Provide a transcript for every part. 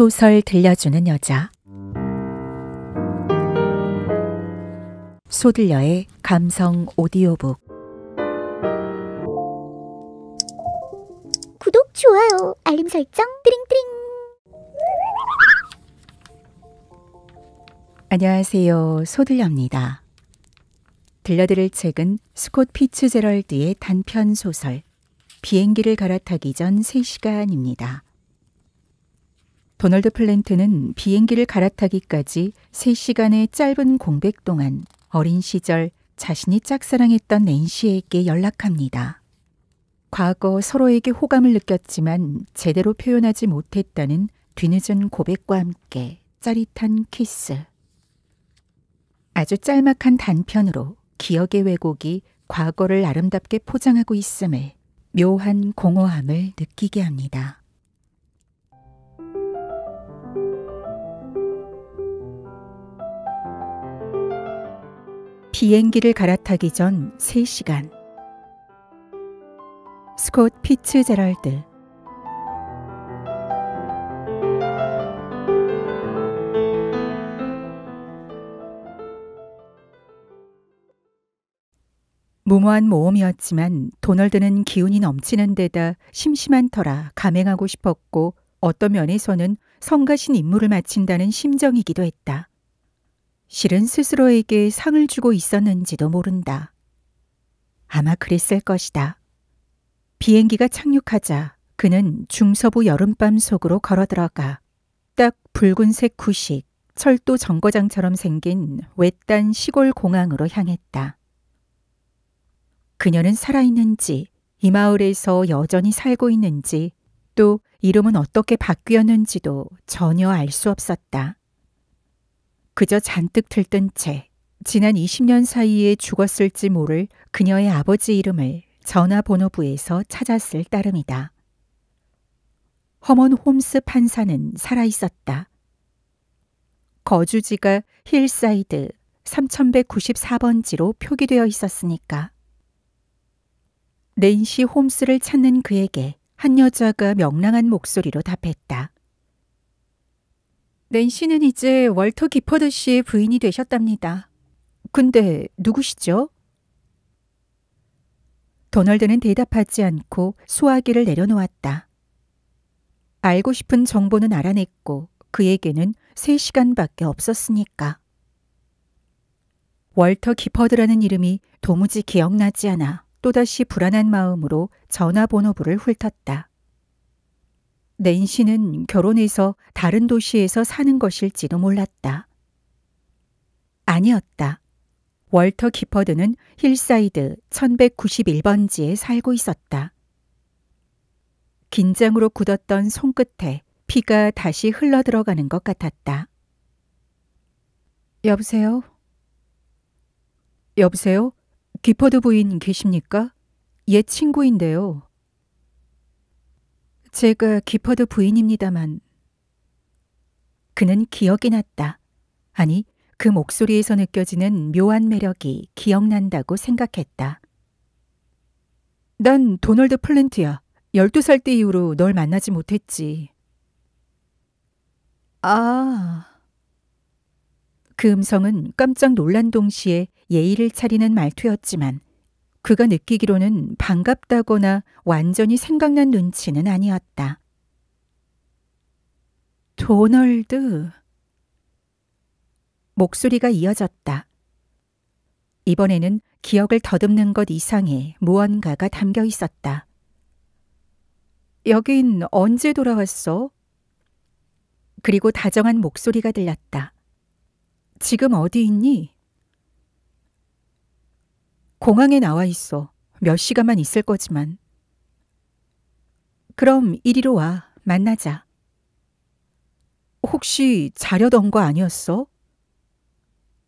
소설 들려주는 여자 소들려의 감성 오디오북 구독, 좋아요, 알림 설정 띠링띠링 안녕하세요. 소들려입니다. 들려드릴 책은 스콧 피츠제럴드의 단편 소설 비행기를 갈아타기 전 3시간입니다. 도널드 플랜트는 비행기를 갈아타기까지 3시간의 짧은 공백 동안 어린 시절 자신이 짝사랑했던 낸시에게 연락합니다. 과거 서로에게 호감을 느꼈지만 제대로 표현하지 못했다는 뒤늦은 고백과 함께 짜릿한 키스. 아주 짤막한 단편으로 기억의 왜곡이 과거를 아름답게 포장하고 있음을 묘한 공허함을 느끼게 합니다. 비행기를 갈아타기 전 3시간 스콧 피츠 제랄드 무모한 모험이었지만 도널드는 기운이 넘치는 데다 심심한 터라 감행하고 싶었고 어떤 면에서는 성가신 임무를 마친다는 심정이기도 했다. 실은 스스로에게 상을 주고 있었는지도 모른다. 아마 그랬을 것이다. 비행기가 착륙하자 그는 중서부 여름밤 속으로 걸어 들어가 딱 붉은색 구식 철도 정거장처럼 생긴 외딴 시골 공항으로 향했다. 그녀는 살아있는지 이 마을에서 여전히 살고 있는지 또 이름은 어떻게 바뀌었는지도 전혀 알 수 없었다. 그저 잔뜩 들뜬 채 지난 20년 사이에 죽었을지 모를 그녀의 아버지 이름을 전화번호부에서 찾았을 따름이다. 허먼 홈스 판사는 살아있었다. 거주지가 힐사이드 3194번지로 표기되어 있었으니까. 낸시 홈스를 찾는 그에게 한 여자가 명랑한 목소리로 답했다. 낸시는 이제 월터 기퍼드 씨의 부인이 되셨답니다. 근데 누구시죠? 도널드는 대답하지 않고 소화기를 내려놓았다. 알고 싶은 정보는 알아냈고 그에게는 3시간밖에 없었으니까. 월터 기퍼드라는 이름이 도무지 기억나지 않아 또다시 불안한 마음으로 전화번호부를 훑었다. 낸시는 결혼해서 다른 도시에서 사는 것일지도 몰랐다. 아니었다. 월터 기퍼드는 힐사이드 1191번지에 살고 있었다. 긴장으로 굳었던 손끝에 피가 다시 흘러 들어가는 것 같았다. 여보세요? 여보세요? 기퍼드 부인 계십니까? 옛 친구인데요. 제가 기퍼드 부인입니다만 그는 기억이 났다. 아니, 그 목소리에서 느껴지는 묘한 매력이 기억난다고 생각했다. 난 도널드 플랜트야. 12살 때 이후로 널 만나지 못했지. 아. 그 음성은 깜짝 놀란 동시에 예의를 차리는 말투였지만 그가 느끼기로는 반갑다거나 완전히 생각난 눈치는 아니었다. 도널드. 목소리가 이어졌다. 이번에는 기억을 더듬는 것 이상의 무언가가 담겨 있었다. 여긴 언제 돌아왔어? 그리고 다정한 목소리가 들렸다. 지금 어디 있니? 공항에 나와 있어. 몇 시간만 있을 거지만. 그럼 이리로 와. 만나자. 혹시 자려던 거 아니었어?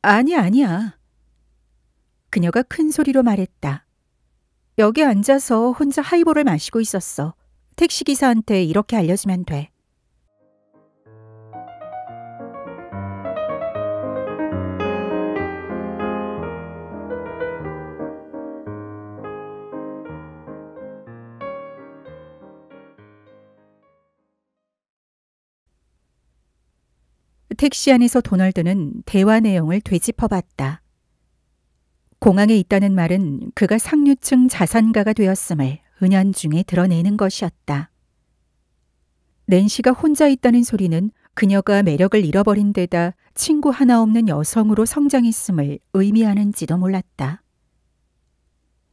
아니, 아니야. 그녀가 큰 소리로 말했다. 여기 앉아서 혼자 하이볼을 마시고 있었어. 택시기사한테 이렇게 알려주면 돼. 택시 안에서 도널드는 대화 내용을 되짚어봤다. 공항에 있다는 말은 그가 상류층 자산가가 되었음을 은연중에 드러내는 것이었다. 낸시가 혼자 있다는 소리는 그녀가 매력을 잃어버린 데다 친구 하나 없는 여성으로 성장했음을 의미하는지도 몰랐다.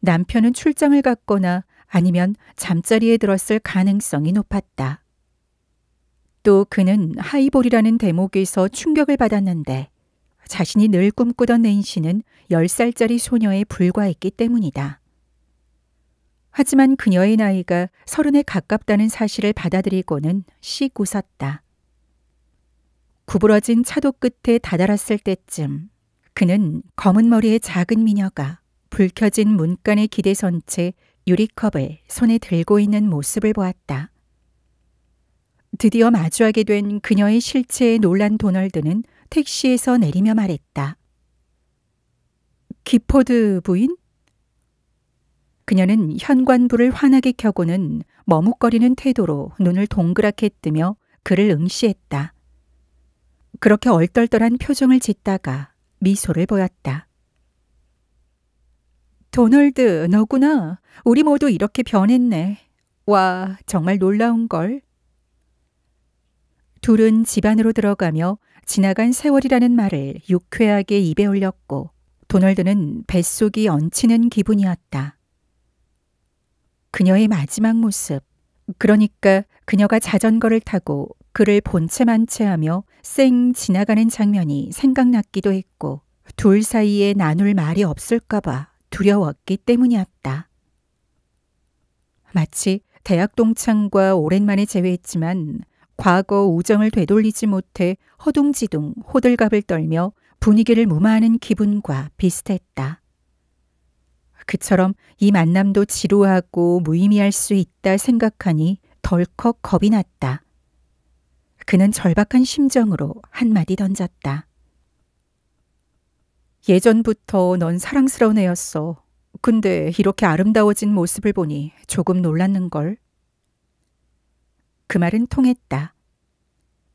남편은 출장을 갔거나 아니면 잠자리에 들었을 가능성이 높았다. 또 그는 하이볼이라는 대목에서 충격을 받았는데 자신이 늘 꿈꾸던 낸시는 10살짜리 소녀에 불과했기 때문이다. 하지만 그녀의 나이가 서른에 가깝다는 사실을 받아들이고는 씩 웃었다. 구부러진 차도 끝에 다다랐을 때쯤 그는 검은 머리의 작은 미녀가 불켜진 문간에 기대선 채 유리컵을 손에 들고 있는 모습을 보았다. 드디어 마주하게 된 그녀의 실체에 놀란 도널드는 택시에서 내리며 말했다. 기포드 부인? 그녀는 현관불을 환하게 켜고는 머뭇거리는 태도로 눈을 동그랗게 뜨며 그를 응시했다. 그렇게 얼떨떨한 표정을 짓다가 미소를 보였다. 도널드, 너구나. 우리 모두 이렇게 변했네. 와, 정말 놀라운 걸. 둘은 집 안으로 들어가며 지나간 세월이라는 말을 유쾌하게 입에 올렸고 도널드는 뱃속이 얹히는 기분이었다. 그녀의 마지막 모습, 그러니까 그녀가 자전거를 타고 그를 본체만 채하며 쌩 지나가는 장면이 생각났기도 했고 둘 사이에 나눌 말이 없을까봐 두려웠기 때문이었다. 마치 대학 동창과 오랜만에 재회했지만 과거 우정을 되돌리지 못해 허둥지둥 호들갑을 떨며 분위기를 무마하는 기분과 비슷했다. 그처럼 이 만남도 지루하고 무의미할 수 있다 생각하니 덜컥 겁이 났다. 그는 절박한 심정으로 한마디 던졌다. 예전부터 넌 사랑스러운 애였어. 근데 이렇게 아름다워진 모습을 보니 조금 놀랐는걸. 그 말은 통했다.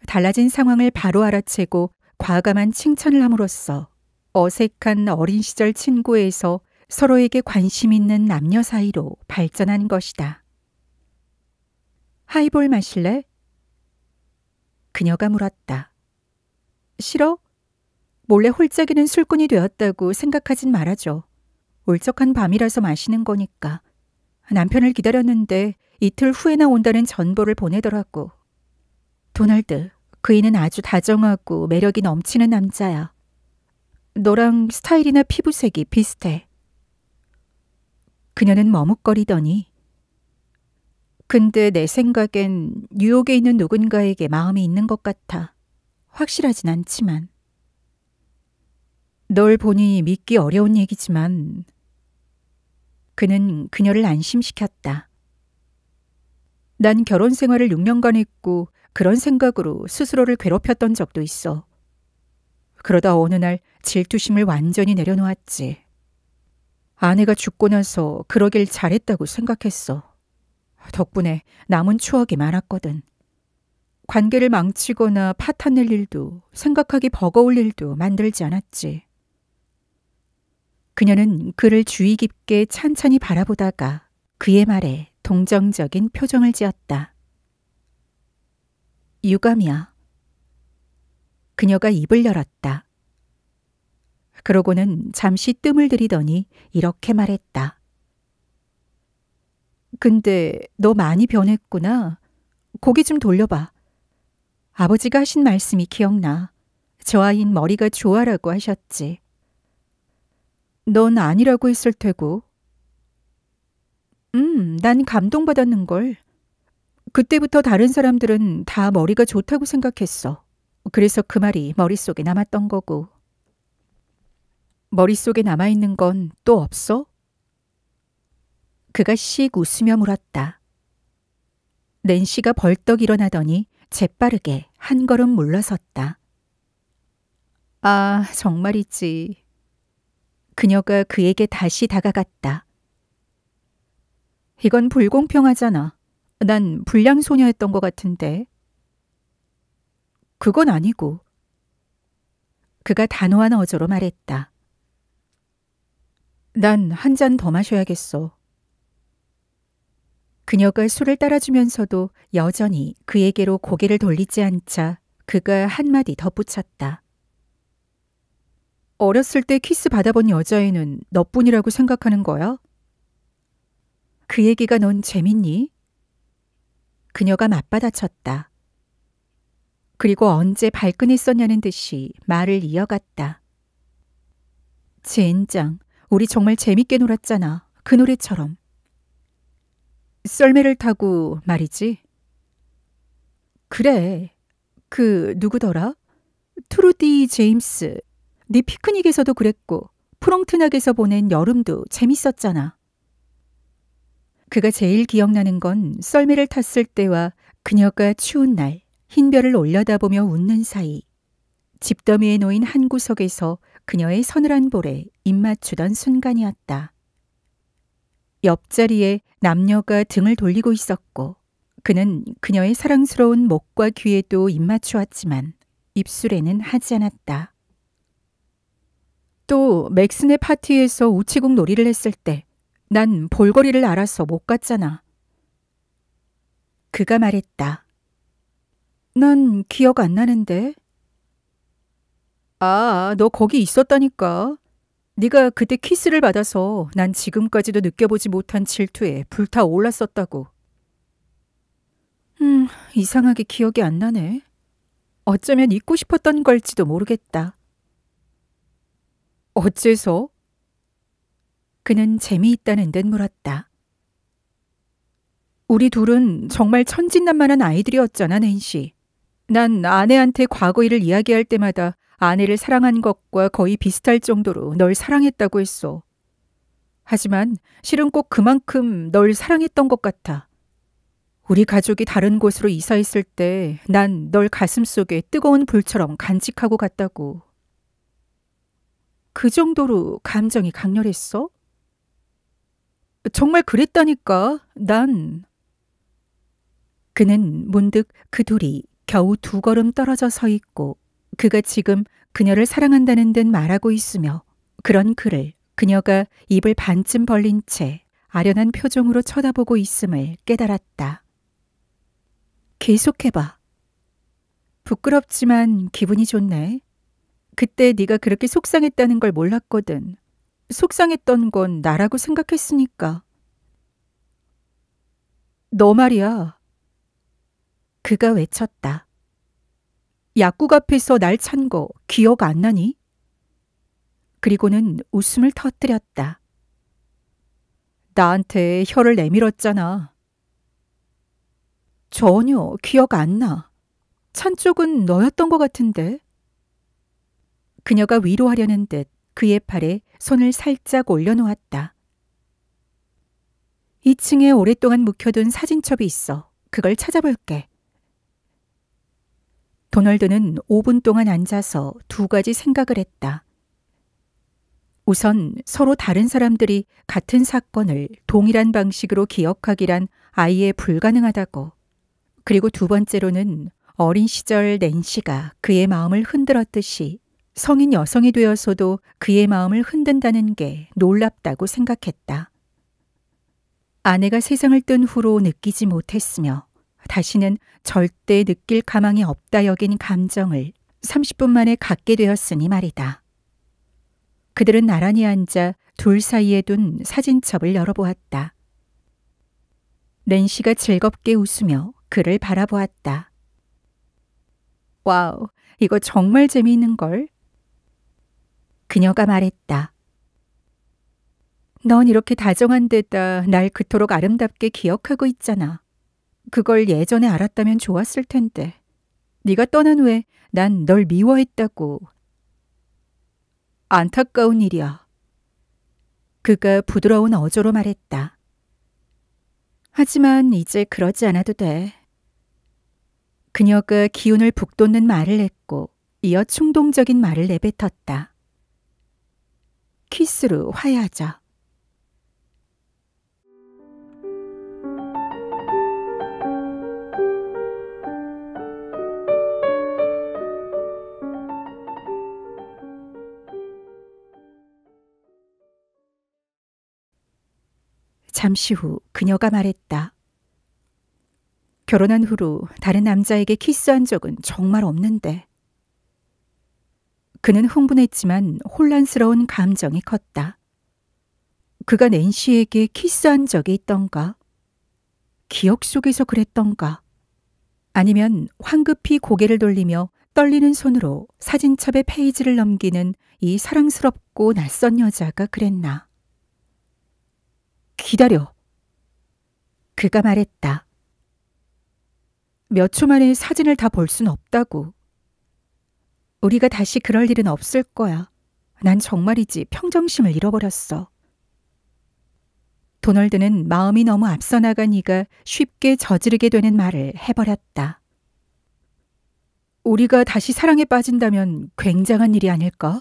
달라진 상황을 바로 알아채고 과감한 칭찬을 함으로써 어색한 어린 시절 친구에서 서로에게 관심 있는 남녀 사이로 발전한 것이다. 하이볼 마실래? 그녀가 물었다. 싫어? 몰래 홀짝이는 술꾼이 되었다고 생각하진 말아줘. 울적한 밤이라서 마시는 거니까. 남편을 기다렸는데 이틀 후에나 온다는 전보를 보내더라고. 도널드, 그이는 아주 다정하고 매력이 넘치는 남자야. 너랑 스타일이나 피부색이 비슷해. 그녀는 머뭇거리더니 근데 내 생각엔 뉴욕에 있는 누군가에게 마음이 있는 것 같아. 확실하진 않지만. 널 보니 믿기 어려운 얘기지만 그는 그녀를 안심시켰다. 난 결혼 생활을 6년간 했고 그런 생각으로 스스로를 괴롭혔던 적도 있어. 그러다 어느 날 질투심을 완전히 내려놓았지. 아내가 죽고 나서 그러길 잘했다고 생각했어. 덕분에 남은 추억이 많았거든. 관계를 망치거나 파탄낼 일도 생각하기 버거울 일도 만들지 않았지. 그녀는 그를 주의 깊게 찬찬히 바라보다가 그의 말에 동정적인 표정을 지었다. 유감이야. 그녀가 입을 열었다. 그러고는 잠시 뜸을 들이더니 이렇게 말했다. 근데 너 많이 변했구나. 고개 좀 돌려봐. 아버지가 하신 말씀이 기억나. 저 아인 머리가 좋아라고 하셨지. 넌 아니라고 했을 테고 음, 난 감동받았는 걸. 그때부터 다른 사람들은 다 머리가 좋다고 생각했어. 그래서 그 말이 머릿속에 남았던 거고. 머릿속에 남아있는 건 또 없어? 그가 씩 웃으며 물었다. 낸시가 벌떡 일어나더니 재빠르게 한 걸음 물러섰다. 아, 정말이지. 그녀가 그에게 다시 다가갔다. 이건 불공평하잖아. 난 불량 소녀였던 것 같은데. 그건 아니고. 그가 단호한 어조로 말했다. 난 한 잔 더 마셔야겠어. 그녀가 술을 따라주면서도 여전히 그에게로 고개를 돌리지 않자 그가 한마디 덧붙였다. 어렸을 때 키스 받아본 여자애는 너뿐이라고 생각하는 거야? 그 얘기가 넌 재밌니? 그녀가 맞받아쳤다. 그리고 언제 발끈했었냐는 듯이 말을 이어갔다. 젠장, 우리 정말 재밌게 놀았잖아. 그 노래처럼. 썰매를 타고 말이지? 그래. 그 누구더라? 트루디 제임스. 네 피크닉에서도 그랬고 프롱트낙에서 보낸 여름도 재밌었잖아. 그가 제일 기억나는 건 썰매를 탔을 때와 그녀가 추운 날 흰별을 올려다보며 웃는 사이 집더미에 놓인 한 구석에서 그녀의 서늘한 볼에 입맞추던 순간이었다. 옆자리에 남녀가 등을 돌리고 있었고 그는 그녀의 사랑스러운 목과 귀에도 입맞추었지만 입술에는 하지 않았다. 또 맥슨의 파티에서 우체국 놀이를 했을 때난 볼거리를 알아서 못 갔잖아. 그가 말했다. 난 기억 안 나는데. 아, 너 거기 있었다니까. 네가 그때 키스를 받아서 난 지금까지도 느껴보지 못한 질투에 불타 올랐었다고. 음, 이상하게 기억이 안 나네. 어쩌면 잊고 싶었던 걸지도 모르겠다. 어째서? 그는 재미있다는 듯 물었다. 우리 둘은 정말 천진난만한 아이들이었잖아, 낸시. 난 아내한테 과거 일을 이야기할 때마다 아내를 사랑한 것과 거의 비슷할 정도로 널 사랑했다고 했어. 하지만 실은 꼭 그만큼 널 사랑했던 것 같아. 우리 가족이 다른 곳으로 이사했을 때 난 널 가슴속에 뜨거운 불처럼 간직하고 갔다고. 그 정도로 감정이 강렬했어? 정말 그랬다니까. 난. 그는 문득 그 둘이 겨우 두 걸음 떨어져 서 있고 그가 지금 그녀를 사랑한다는 듯 말하고 있으며 그런 그를 그녀가 입을 반쯤 벌린 채 아련한 표정으로 쳐다보고 있음을 깨달았다. 계속해봐. 부끄럽지만 기분이 좋네. 그때 네가 그렇게 속상했다는 걸 몰랐거든. 속상했던 건 나라고 생각했으니까. 너 말이야. 그가 외쳤다. 약국 앞에서 날 찬 거 기억 안 나니? 그리고는 웃음을 터뜨렸다. 나한테 혀를 내밀었잖아. 전혀 기억 안 나. 찬 쪽은 너였던 것 같은데. 그녀가 위로하려는 듯 그의 팔에 손을 살짝 올려놓았다. 2층에 오랫동안 묵혀둔 사진첩이 있어 그걸 찾아볼게. 도널드는 5분 동안 앉아서 두 가지 생각을 했다. 우선 서로 다른 사람들이 같은 사건을 동일한 방식으로 기억하기란 아예 불가능하다고. 그리고 두 번째로는 어린 시절 낸시가 그의 마음을 흔들었듯이 성인 여성이 되어서도 그의 마음을 흔든다는 게 놀랍다고 생각했다. 아내가 세상을 뜬 후로 느끼지 못했으며 다시는 절대 느낄 가망이 없다 여긴 감정을 30분 만에 갖게 되었으니 말이다. 그들은 나란히 앉아 둘 사이에 둔 사진첩을 열어보았다. 렌시가 즐겁게 웃으며 그를 바라보았다. 와우, 이거 정말 재미있는 걸. 그녀가 말했다. 넌 이렇게 다정한 데다 날 그토록 아름답게 기억하고 있잖아. 그걸 예전에 알았다면 좋았을 텐데. 네가 떠난 후에 난 널 미워했다고. 안타까운 일이야. 그가 부드러운 어조로 말했다. 하지만 이제 그러지 않아도 돼. 그녀가 기운을 북돋는 말을 했고 이어 충동적인 말을 내뱉었다. 키스로 화해하자. 잠시 후 그녀가 말했다. 결혼한 후로 다른 남자에게 키스한 적은 정말 없는데. 그는 흥분했지만 혼란스러운 감정이 컸다. 그가 낸시에게 키스한 적이 있던가? 기억 속에서 그랬던가? 아니면 황급히 고개를 돌리며 떨리는 손으로 사진첩의 페이지를 넘기는 이 사랑스럽고 낯선 여자가 그랬나? 기다려. 그가 말했다. 몇 초 만에 사진을 다 볼 순 없다고. 우리가 다시 그럴 일은 없을 거야. 난 정말이지 평정심을 잃어버렸어. 도널드는 마음이 너무 앞서 나간 이가 쉽게 저지르게 되는 말을 해버렸다. 우리가 다시 사랑에 빠진다면 굉장한 일이 아닐까?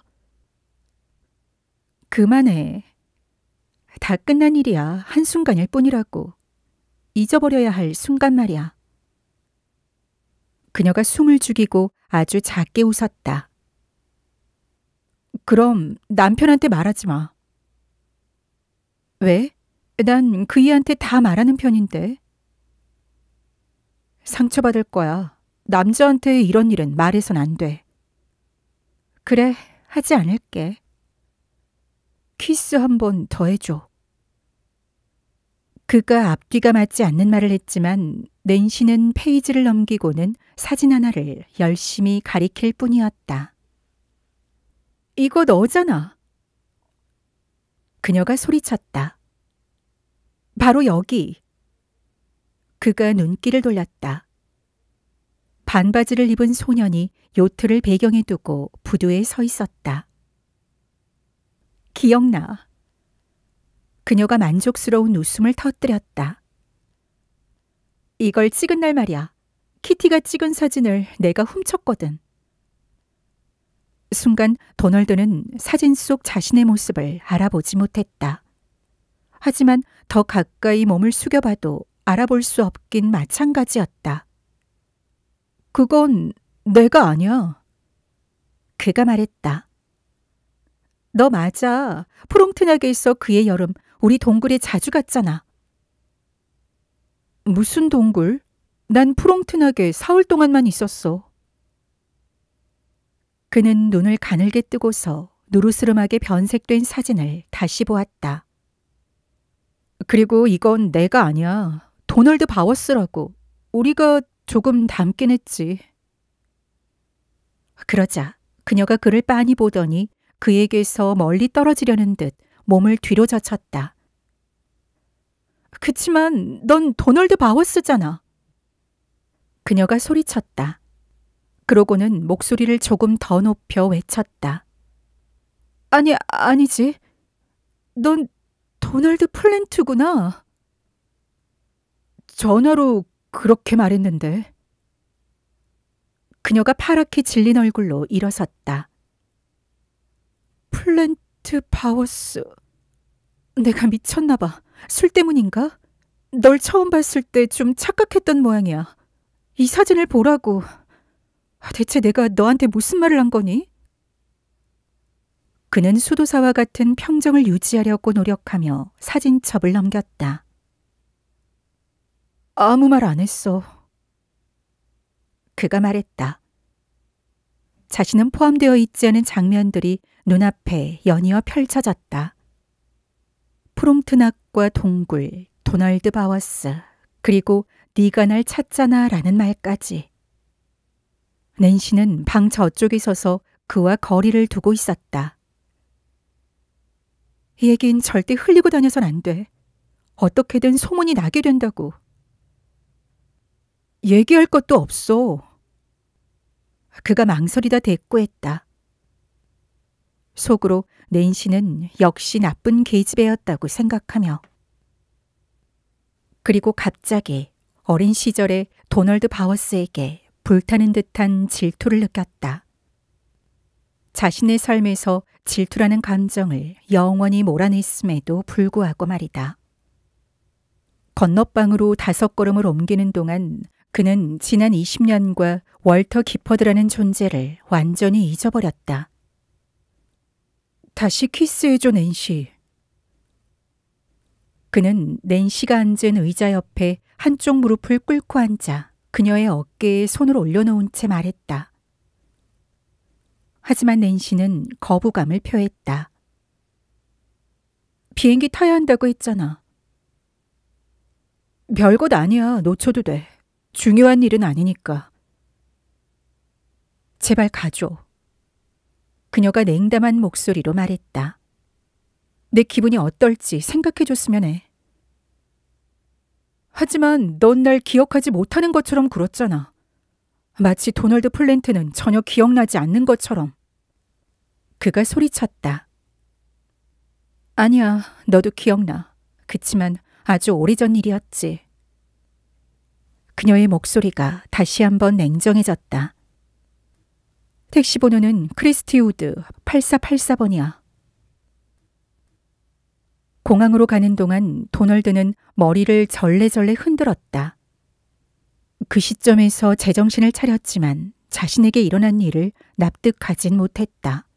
그만해. 다 끝난 일이야. 한순간일 뿐이라고. 잊어버려야 할 순간 말이야. 그녀가 숨을 죽이고 아주 작게 웃었다. 그럼 남편한테 말하지 마. 왜? 난 그이한테 다 말하는 편인데. 상처받을 거야. 남자한테 이런 일은 말해선 안 돼. 그래, 하지 않을게. 키스 한 번 더 해줘. 그가 앞뒤가 맞지 않는 말을 했지만 낸시는 페이지를 넘기고는 사진 하나를 열심히 가리킬 뿐이었다. 이거 너잖아. 그녀가 소리쳤다. 바로 여기. 그가 눈길을 돌렸다. 반바지를 입은 소년이 요트를 배경에 두고 부두에 서 있었다. 기억나. 그녀가 만족스러운 웃음을 터뜨렸다. 이걸 찍은 날 말이야. 키티가 찍은 사진을 내가 훔쳤거든. 순간 도널드는 사진 속 자신의 모습을 알아보지 못했다. 하지만 더 가까이 몸을 숙여봐도 알아볼 수 없긴 마찬가지였다. 그건 내가 아니야. 그가 말했다. 너 맞아. 프롱트나게 있어 그의 여름 우리 동굴에 자주 갔잖아. 무슨 동굴? 난 프롱튼하게 사흘 동안만 있었어. 그는 눈을 가늘게 뜨고서 누르스름하게 변색된 사진을 다시 보았다. 그리고 이건 내가 아니야. 도널드 바워스라고. 우리가 조금 닮긴 했지. 그러자 그녀가 그를 빤히 보더니 그에게서 멀리 떨어지려는 듯 몸을 뒤로 젖혔다. 그치만 넌 도널드 바워스잖아. 그녀가 소리쳤다. 그러고는 목소리를 조금 더 높여 외쳤다. 아니, 아니지. 넌 도널드 플랜트구나. 전화로 그렇게 말했는데. 그녀가 파랗게 질린 얼굴로 일어섰다. 플랜트 바워스. 내가 미쳤나봐. 술 때문인가? 널 처음 봤을 때 좀 착각했던 모양이야. 이 사진을 보라고. 대체 내가 너한테 무슨 말을 한 거니? 그는 수도사와 같은 평정을 유지하려고 노력하며 사진첩을 넘겼다. 아무 말 안 했어. 그가 말했다. 자신은 포함되어 있지 않은 장면들이 눈앞에 연이어 펼쳐졌다. 프롱트낙과 동굴, 도널드 바워스, 그리고 네가 날 찾잖아 라는 말까지. 낸시는 방 저쪽에 서서 그와 거리를 두고 있었다. 이 얘긴 절대 흘리고 다녀선 안 돼. 어떻게든 소문이 나게 된다고. 얘기할 것도 없어. 그가 망설이다 대꾸했다. 속으로 낸시는 역시 나쁜 계집애였다고 생각하며 그리고 갑자기 어린 시절에 도널드 바워스에게 불타는 듯한 질투를 느꼈다. 자신의 삶에서 질투라는 감정을 영원히 몰아냈음에도 불구하고 말이다. 건너방으로 다섯 걸음을 옮기는 동안 그는 지난 20년과 월터 기퍼드라는 존재를 완전히 잊어버렸다. 다시 키스해줘, 낸시. 그는 낸시가 앉은 의자 옆에 한쪽 무릎을 꿇고 앉아 그녀의 어깨에 손을 올려놓은 채 말했다. 하지만 낸시는 거부감을 표했다. 비행기 타야 한다고 했잖아. 별것 아니야. 놓쳐도 돼. 중요한 일은 아니니까. 제발 가줘. 그녀가 냉담한 목소리로 말했다. 내 기분이 어떨지 생각해 줬으면 해. 하지만 넌 날 기억하지 못하는 것처럼 굴었잖아. 마치 도널드 플랜트는 전혀 기억나지 않는 것처럼. 그가 소리쳤다. 아니야, 너도 기억나. 그치만 아주 오래전 일이었지. 그녀의 목소리가 다시 한번 냉정해졌다. 택시 번호는 크리스티우드 8484번이야. 공항으로 가는 동안 도널드는 머리를 절레절레 흔들었다. 그 시점에서 제정신을 차렸지만 자신에게 일어난 일을 납득하진 못했다.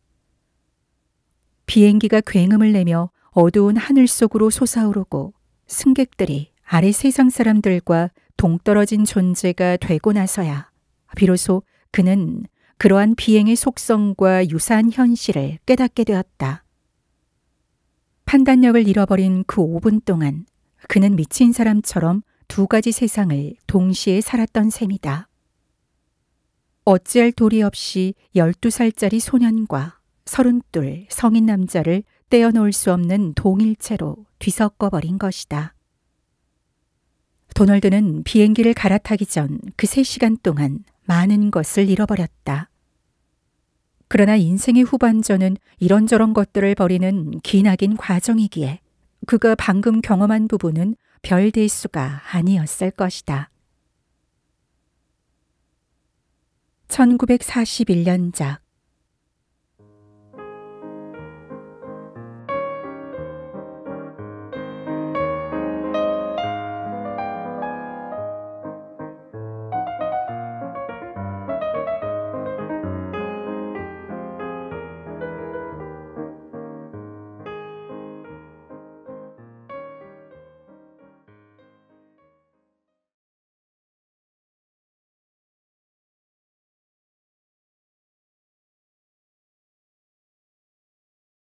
비행기가 굉음을 내며 어두운 하늘 속으로 솟아오르고 승객들이 아래 세상 사람들과 동떨어진 존재가 되고 나서야 비로소 그는 그러한 비행의 속성과 유사한 현실을 깨닫게 되었다. 판단력을 잃어버린 그 5분 동안 그는 미친 사람처럼 두 가지 세상을 동시에 살았던 셈이다. 어찌할 도리 없이 12살짜리 소년과 32 성인 남자를 떼어놓을 수 없는 동일체로 뒤섞어버린 것이다. 도널드는 비행기를 갈아타기 전 그 3시간 동안 많은 것을 잃어버렸다. 그러나 인생의 후반전은 이런저런 것들을 버리는 기나긴 과정이기에 그가 방금 경험한 부분은 별 대수가 아니었을 것이다. 1941년작